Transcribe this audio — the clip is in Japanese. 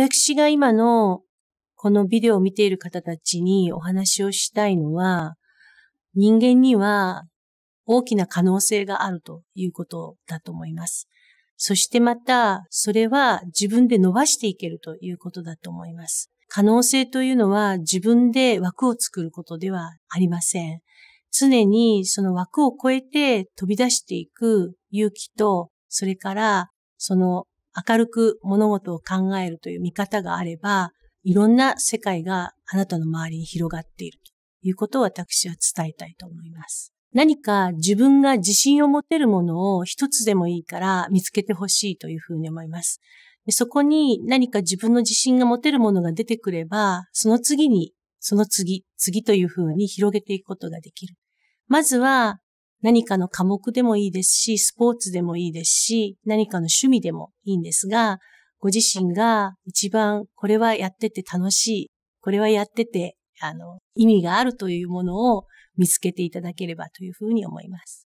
私が今のこのビデオを見ている方たちにお話をしたいのは、人間には大きな可能性があるということだと思います。そしてまた、それは自分で伸ばしていけるということだと思います。可能性というのは自分で枠を作ることではありません。常にその枠を超えて飛び出していく勇気と、それからその明るく物事を考えるという見方があれば、いろんな世界があなたの周りに広がっているということを私は伝えたいと思います。何か自分が自信を持てるものを一つでもいいから見つけてほしいというふうに思います。そこに何か自分の自信が持てるものが出てくれば、その次に、その次、次というふうに広げていくことができる。まずは何かの科目でもいいですし、スポーツでもいいですし、何かの趣味でもいいんですが、ご自身が一番これはやってて楽しい、これはやってて、あの、意味があるというものを見つけていただければというふうに思います。